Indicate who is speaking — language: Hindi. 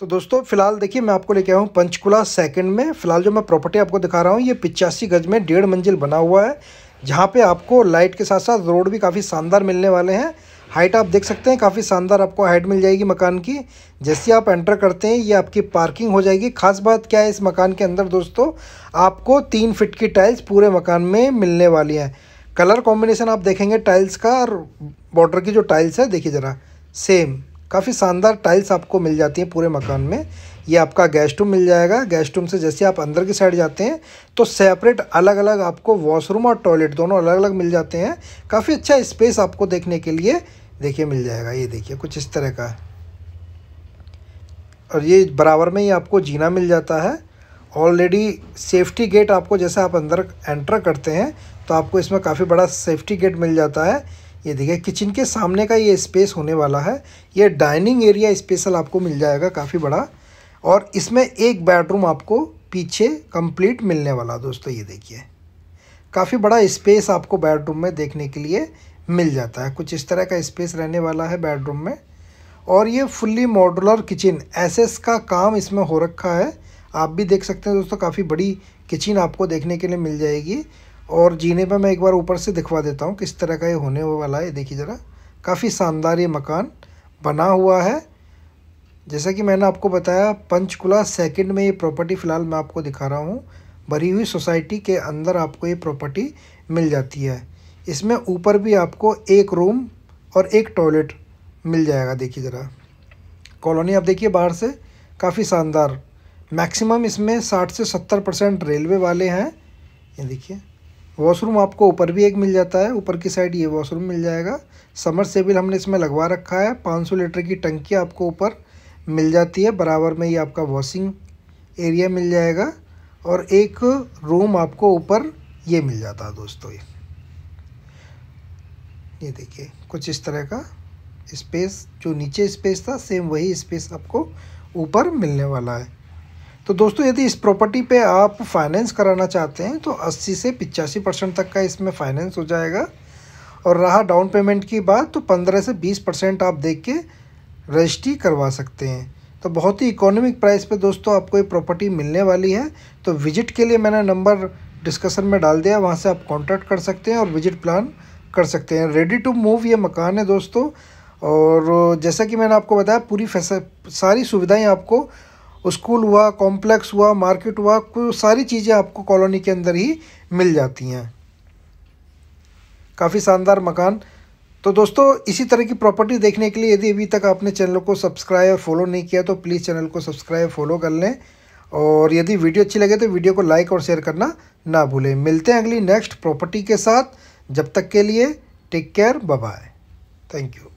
Speaker 1: तो दोस्तों फिलहाल देखिए मैं आपको लेके आया हूँ पंचकुला सेकंड में फिलहाल जो मैं प्रॉपर्टी आपको दिखा रहा हूँ ये पिचासी गज में डेढ़ मंजिल बना हुआ है जहाँ पे आपको लाइट के साथ साथ रोड भी काफ़ी शानदार मिलने वाले हैं हाइट आप देख सकते हैं काफ़ी शानदार आपको हाइट मिल जाएगी मकान की जैसे आप एंटर करते हैं ये आपकी पार्किंग हो जाएगी खास बात क्या है इस मकान के अंदर दोस्तों आपको तीन फिट की टाइल्स पूरे मकान में मिलने वाली हैं कलर कॉम्बिनेशन आप देखेंगे टाइल्स का और बॉर्डर की जो टाइल्स है देखिए ज़रा सेम काफ़ी शानदार टाइल्स आपको मिल जाती हैं पूरे मकान में ये आपका गेस्ट रूम मिल जाएगा गेस्ट रूम से जैसे आप अंदर की साइड जाते हैं तो सेपरेट अलग अलग आपको वॉशरूम और टॉयलेट दोनों अलग अलग मिल जाते हैं काफ़ी अच्छा स्पेस आपको देखने के लिए देखिए मिल जाएगा ये देखिए कुछ इस तरह का और ये बराबर में ही आपको जीना मिल जाता है ऑलरेडी सेफ्टी गेट आपको जैसे आप अंदर एंटर करते हैं तो आपको इसमें काफ़ी बड़ा सेफ्टी गेट मिल जाता है ये देखिए किचन के सामने का ये स्पेस होने वाला है ये डाइनिंग एरिया स्पेशल आपको मिल जाएगा काफ़ी बड़ा और इसमें एक बेडरूम आपको पीछे कंप्लीट मिलने वाला दोस्तों ये देखिए काफ़ी बड़ा स्पेस आपको बेडरूम में देखने के लिए मिल जाता है कुछ इस तरह का स्पेस रहने वाला है बेडरूम में और ये फुल्ली मॉडुलर किचन एसएस का काम इसमें हो रखा है आप भी देख सकते हैं दोस्तों काफ़ी बड़ी किचन आपको देखने के लिए मिल जाएगी और जीने पर मैं एक बार ऊपर से दिखवा देता हूँ किस तरह का ये होने वाला है देखिए ज़रा काफ़ी शानदार ये मकान बना हुआ है जैसा कि मैंने आपको बताया पंचकुला सेकंड में ये प्रॉपर्टी फ़िलहाल मैं आपको दिखा रहा हूँ भरी हुई सोसाइटी के अंदर आपको ये प्रॉपर्टी मिल जाती है इसमें ऊपर भी आपको एक रूम और एक टॉयलेट मिल जाएगा देखिए ज़रा कॉलोनी आप देखिए बाहर से काफ़ी शानदार मैक्सिमम इसमें साठ से सत्तर परसेंट रेलवे वाले हैं ये देखिए वॉशरूम आपको ऊपर भी एक मिल जाता है ऊपर की साइड ये वॉशरूम मिल जाएगा समर सेबिल हमने इसमें लगवा रखा है 500 लीटर की टंकी आपको ऊपर मिल जाती है बराबर में ये आपका वॉशिंग एरिया मिल जाएगा और एक रूम आपको ऊपर ये मिल जाता है दोस्तों ये ये देखिए कुछ इस तरह का स्पेस जो नीचे स्पेस था सेम वही स्पेस आपको ऊपर मिलने वाला है तो दोस्तों यदि इस प्रॉपर्टी पे आप फाइनेंस कराना चाहते हैं तो 80 से पिचासी परसेंट तक का इसमें फाइनेंस हो जाएगा और रहा डाउन पेमेंट की बात तो 15 से 20 परसेंट आप देख के रजिस्ट्री करवा सकते हैं तो बहुत ही इकोनॉमिक प्राइस पे दोस्तों आपको ये प्रॉपर्टी मिलने वाली है तो विजिट के लिए मैंने नंबर डिस्कसन में डाल दिया वहाँ से आप कॉन्टैक्ट कर सकते हैं और विजिट प्लान कर सकते हैं रेडी टू मूव ये मकान है दोस्तों और जैसा कि मैंने आपको बताया पूरी सारी सुविधाएँ आपको स्कूल हुआ कॉम्प्लेक्स हुआ मार्केट हुआ कुछ सारी चीज़ें आपको कॉलोनी के अंदर ही मिल जाती हैं काफ़ी शानदार मकान तो दोस्तों इसी तरह की प्रॉपर्टी देखने के लिए यदि अभी तक आपने चैनल को सब्सक्राइब और फॉलो नहीं किया तो प्लीज़ चैनल को सब्सक्राइब फॉलो कर लें और यदि वीडियो अच्छी लगे तो वीडियो को लाइक और शेयर करना ना भूलें मिलते हैं अगली नेक्स्ट प्रॉपर्टी के साथ जब तक के लिए take care bye thank you